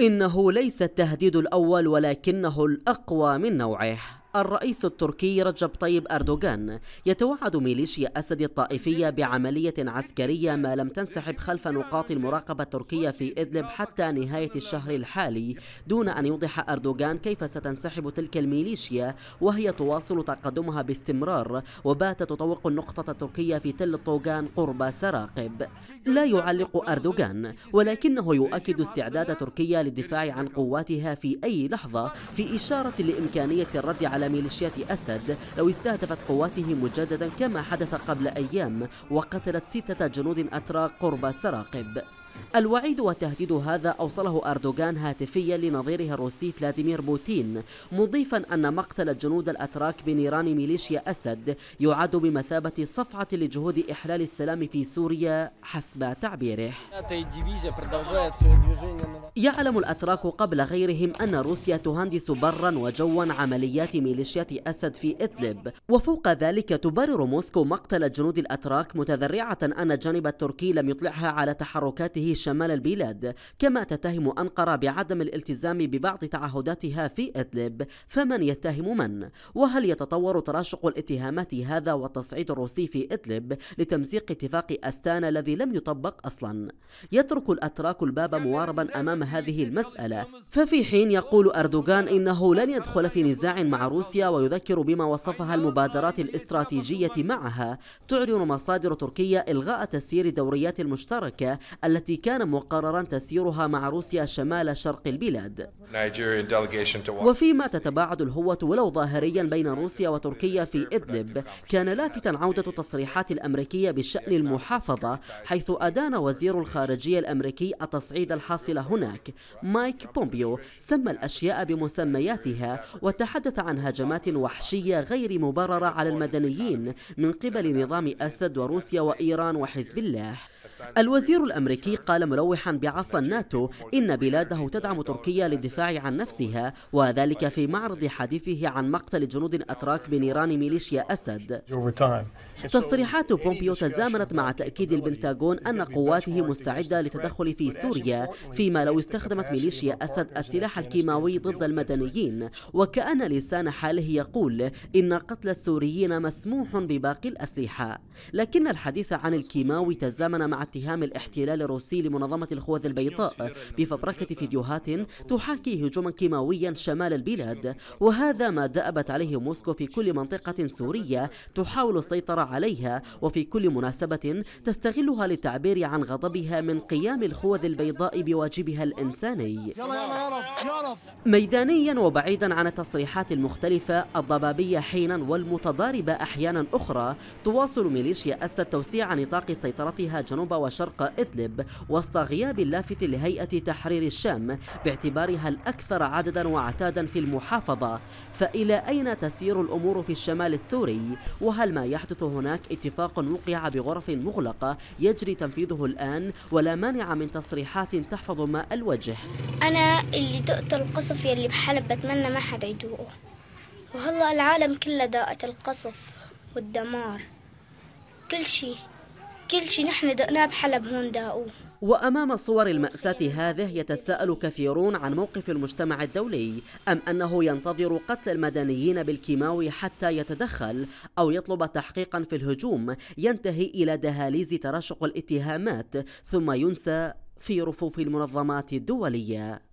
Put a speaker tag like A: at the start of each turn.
A: إنه ليس التهديد الأول ولكنه الأقوى من نوعه الرئيس التركي رجب طيب أردوغان يتوعد ميليشيا أسد الطائفية بعملية عسكرية ما لم تنسحب خلف نقاط المراقبة التركية في إدلب حتى نهاية الشهر الحالي دون أن يوضح أردوغان كيف ستنسحب تلك الميليشيا وهي تواصل تقدمها باستمرار وبات تطوق النقطة التركية في تل الطوغان قرب سراقب لا يعلق أردوغان ولكنه يؤكد استعداد تركيا للدفاع عن قواتها في أي لحظة في إشارة لإمكانية الرد على ميليشيات أسد لو استهدفت قواته مجددا كما حدث قبل أيام وقتلت ستة جنود أتراك قرب سراقب الوعيد وتهديد هذا أوصله أردوغان هاتفيا لنظيره الروسي فلاديمير بوتين مضيفا أن مقتل الجنود الأتراك بنيران ميليشيا أسد يعد بمثابة صفعة لجهود إحلال السلام في سوريا حسب تعبيره يعلم الأتراك قبل غيرهم أن روسيا تهندس برا وجوا عمليات ميليشيات أسد في إدلب وفوق ذلك تبرر موسكو مقتل الجنود الأتراك متذرعة أن الجانب التركي لم يطلعها على تحركاته به شمال البلاد كما تتهم أنقرة بعدم الالتزام ببعض تعهداتها في إدلب فمن يتهم من؟ وهل يتطور تراشق الاتهامات هذا والتصعيد الروسي في إدلب لتمزيق اتفاق أستانا الذي لم يطبق أصلا يترك الأتراك الباب مواربا أمام هذه المسألة ففي حين يقول أردوغان إنه لن يدخل في نزاع مع روسيا ويذكر بما وصفها المبادرات الاستراتيجية معها تعلن مصادر تركيا إلغاء تسيير الدوريات المشتركة التي التي كان مقررا تسيرها مع روسيا شمال شرق البلاد وفيما تتباعد الهوة ولو ظاهريا بين روسيا وتركيا في إدلب كان لافتا عودة التصريحات الأمريكية بشأن المحافظة حيث أدان وزير الخارجية الأمريكي التصعيد الحاصل هناك مايك بومبيو سمى الأشياء بمسمياتها وتحدث عن هجمات وحشية غير مبررة على المدنيين من قبل نظام أسد وروسيا وإيران وحزب الله الوزير الأمريكي قال ملوحا بعصا الناتو إن بلاده تدعم تركيا للدفاع عن نفسها وذلك في معرض حديثه عن مقتل جنود أتراك بنيران ميليشيا أسد تصريحات بومبيو تزامنت مع تأكيد البنتاغون أن قواته مستعدة للتدخل في سوريا فيما لو استخدمت ميليشيا أسد السلاح الكيماوي ضد المدنيين وكأن لسان حاله يقول إن قتل السوريين مسموح بباقي الأسلحة لكن الحديث عن الكيماوي تزامن مع اتهام الاحتلال الروسي الروسي لمنظمة الخوذ البيضاء بفبركة فيديوهات تحاكي هجوما كيماويا شمال البلاد وهذا ما دأبت عليه موسكو في كل منطقة سورية تحاول السيطرة عليها وفي كل مناسبة تستغلها للتعبير عن غضبها من قيام الخوذ البيضاء بواجبها الإنساني ميدانيا وبعيدا عن التصريحات المختلفة الضبابية حينا والمتضاربة أحيانا أخرى تواصل ميليشيا أسد توسيع نطاق سيطرتها جنوب وشرق إدلب وسط غياب اللافت لهيئة تحرير الشام باعتبارها الأكثر عددا وعتادا في المحافظة فإلى أين تسير الأمور في الشمال السوري وهل ما يحدث هناك اتفاق وقع بغرف مغلقة يجري تنفيذه الآن ولا مانع من تصريحات تحفظ ماء الوجه أنا اللي دقت القصف يلي بحلب بتمنى ما حدا يدوقه وهلا العالم كله داقت القصف والدمار كل شيء كل شيء نحن دقناه بحلب هون داقوه وأمام صور المأساة هذه يتساءل كثيرون عن موقف المجتمع الدولي أم أنه ينتظر قتل المدنيين بالكيماوي حتى يتدخل أو يطلب تحقيقا في الهجوم ينتهي إلى دهاليز ترشق الاتهامات ثم ينسى في رفوف المنظمات الدولية